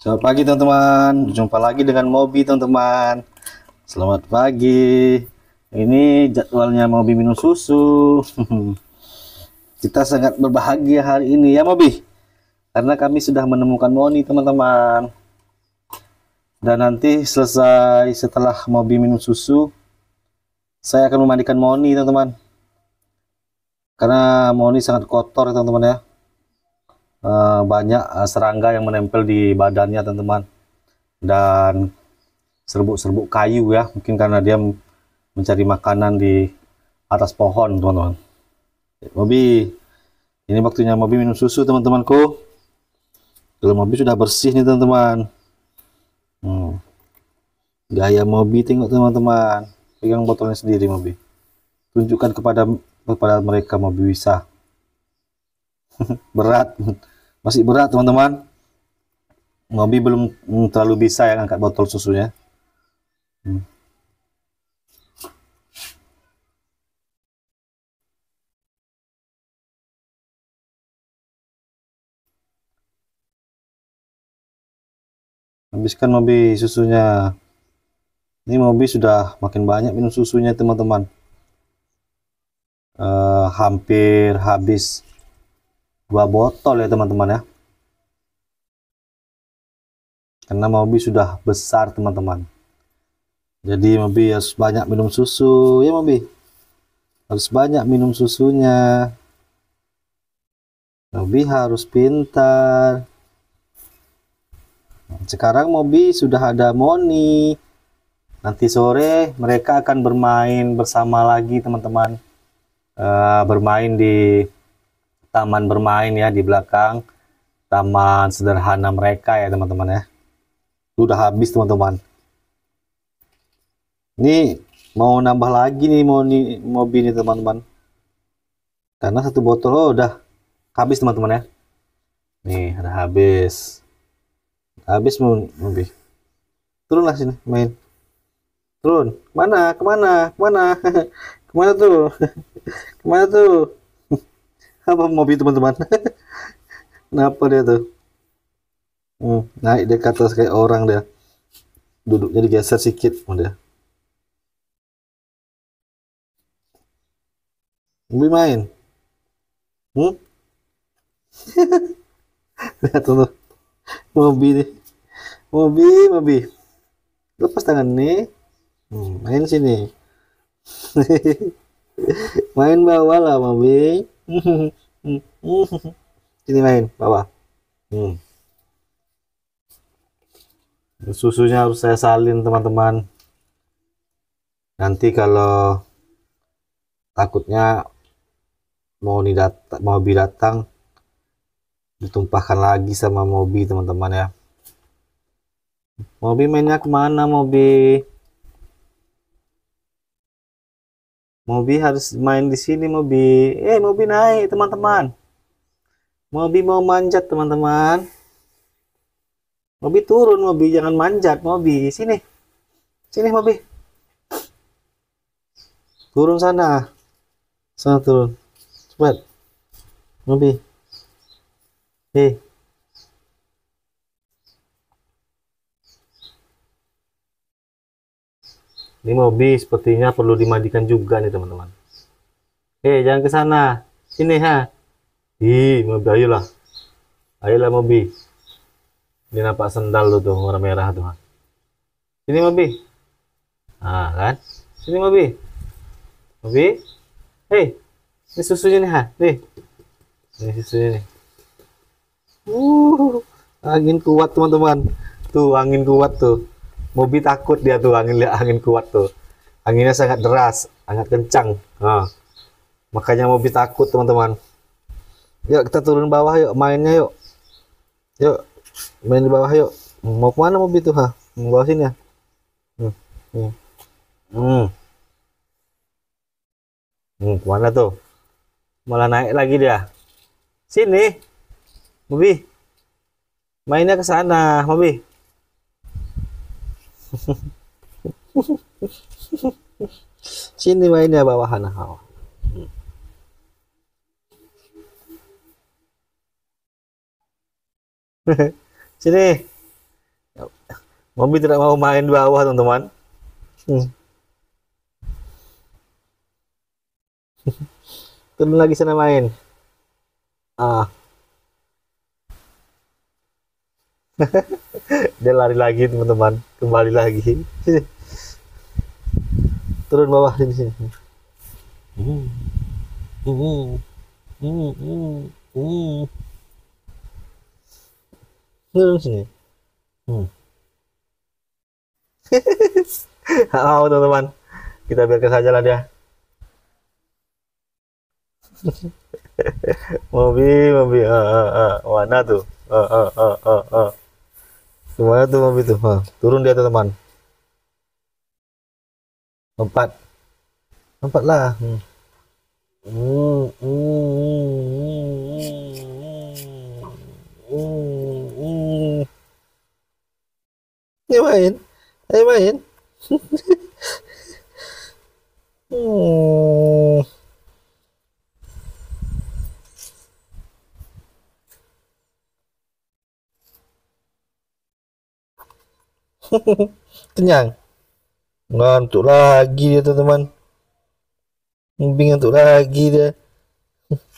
Selamat pagi teman-teman, Jumpa lagi dengan Mobi teman-teman Selamat pagi Ini jadwalnya Mobi minum susu Kita sangat berbahagia hari ini ya Mobi Karena kami sudah menemukan Moni teman-teman Dan nanti selesai setelah Mobi minum susu Saya akan memandikan Moni teman-teman Karena Moni sangat kotor teman-teman ya Eh, banyak eh, serangga yang menempel di badannya teman-teman dan serbuk-serbuk kayu ya mungkin karena dia mencari makanan di atas pohon teman-teman Mobi ini waktunya Mobi minum susu teman-temanku kalau Mobi sudah bersih nih teman-teman hmm. gaya Mobi tengok teman-teman pegang botolnya sendiri Mobi tunjukkan kepada kepada mereka Mobi bisa berat masih berat teman-teman Ngobi belum terlalu bisa yang angkat botol susunya hmm. habiskan mobi susunya ini mobi sudah makin banyak minum susunya teman-teman uh, hampir habis dua botol ya teman-teman ya karena Mobi sudah besar teman-teman jadi Mobi harus banyak minum susu ya Mobi harus banyak minum susunya Mobi harus pintar sekarang Mobi sudah ada Moni nanti sore mereka akan bermain bersama lagi teman-teman uh, bermain di taman bermain ya di belakang taman sederhana mereka ya teman-teman ya sudah habis teman-teman ini mau nambah lagi nih mau nih mobil nih teman-teman karena satu botol oh, udah habis teman-teman ya nih udah habis habis mobil turunlah sini main turun mana kemana kemana kemana tuh kemana tuh apa mobil teman-teman kenapa dia tuh hmm, naik dia ke atas kayak orang dia duduknya digeser sedikit udah mau main hmm? lihat tuh mobil nih mobil mobil lepas tangan nih hmm, main sini main bawah lah mobil Sini main bawah. Hmm. Susunya harus saya salin teman-teman. Nanti kalau takutnya mau nih datang, mau datang ditumpahkan lagi sama Mobi teman-teman ya. Mobi mainnya kemana Mobi? Mobi harus main di sini Mobi. Eh Mobi naik teman-teman. Mobi mau manjat teman-teman. Mobi turun Mobi jangan manjat Mobi sini. Sini Mobi. Turun sana. Sana turun. Cepat. Mobi. Eh. Ini mobil sepertinya perlu dimandikan juga nih teman-teman. Eh jangan ke sana. Sini ha. Ih, mobil ayolah. Ayolah mobil. Ini nampak sendal lo tuh warna merah tuh. Ha. Sini mobil. Ah kan? Sini mobil. Mobil. Hei, ini susunya nih ha. Nih. Ini susunya nih. Uh, angin kuat teman-teman. Tuh angin kuat tuh. Mobi takut dia tuh angin angin kuat tuh. Anginnya sangat deras, sangat kencang. Nah, makanya Mobi takut teman-teman. Yuk kita turun bawah yuk mainnya yuk. Yuk main di bawah yuk. Mau ke mana Mobi tuh ha? Mau bawah sini ya. Hmm. Hmm. Hmm. Hmm, kemana tuh? Malah naik lagi dia. Sini. Mobi. Mainnya ke sana, Mobi. Sini mainnya bawahan hal. Hmm. Sini. Mami tidak mau main di bawah, teman-teman. Hmm. Turun lagi sana main. Ah. dia lari lagi teman-teman kembali lagi turun bawah ini sini hmm. Hmm. Hmm. Hmm. Hmm. turun sini hmm. mau teman-teman kita biarkan saja lah dia mobil mobil warna eh, eh, eh. tuh semuanya tuh mobil tuh? ha, turun dia teman. Empat. Empat lah. Hmm. kenyang ngantuk lagi dia teman-teman mimpi ngantuk lagi dia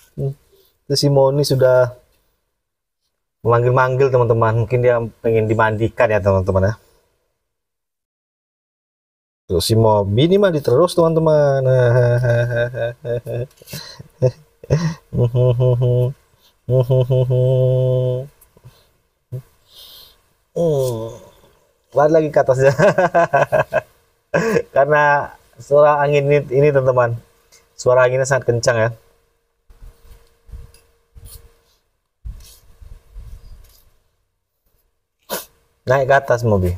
si Moni sudah memanggil-manggil teman-teman mungkin dia pengen dimandikan ya teman-teman ya terus si Mobi ini mandi terus teman-teman Oh. buat lagi ke atasnya karena suara angin ini, ini teman-teman suara anginnya sangat kencang ya naik ke atas mobil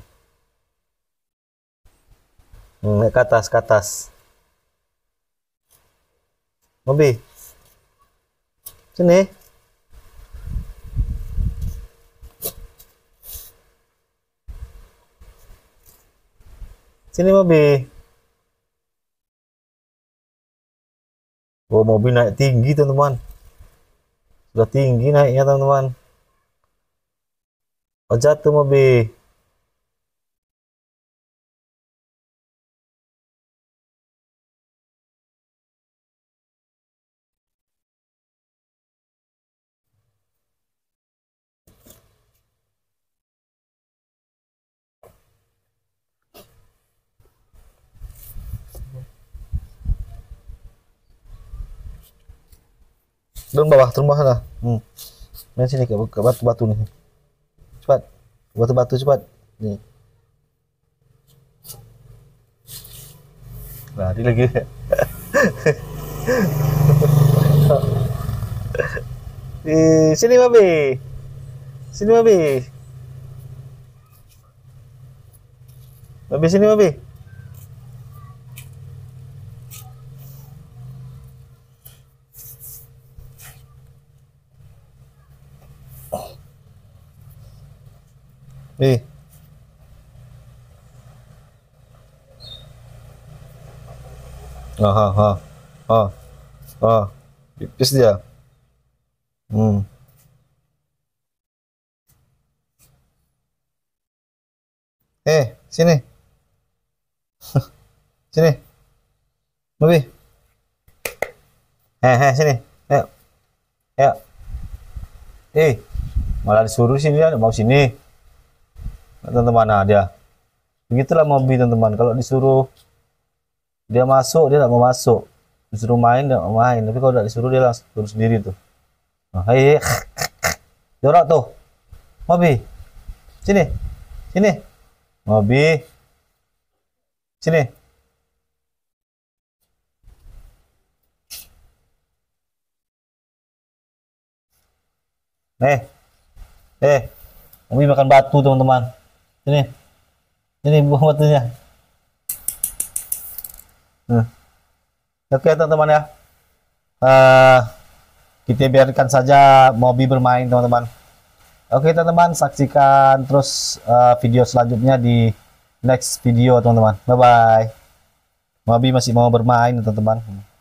hmm, naik ke atas ke atas mobil sini Sini mobil. Oh, mobil naik tinggi, teman-teman. Sudah tinggi naiknya, teman-teman. Oh, jatuh mobil. turun bawah turun bawah hmm. main sini ke, batu batu nih cepat batu batu cepat nih lari lagi di eh, sini babi sini babi babi sini babi Nih. Aha, ha. Ah. Ah. Pipis dia. Hmm. Eh, sini. sini. Lebih. Eh, eh, sini. Ayo. Ayo. Eh malah disuruh sini ya mau sini teman-teman nah dia begitulah mobil teman-teman kalau disuruh dia masuk dia tidak mau masuk disuruh main tidak mau main tapi kalau tidak disuruh dia langsung turun sendiri tuh nah, hei, jorok tuh mobi sini sini mobi sini eh Eh, Umi makan batu teman-teman. ini ini buah batunya. Hmm. Oke teman-teman ya. Uh, kita biarkan saja Mobi bermain teman-teman. Oke teman-teman, saksikan terus uh, video selanjutnya di next video teman-teman. Bye-bye. Mobi masih mau bermain teman-teman.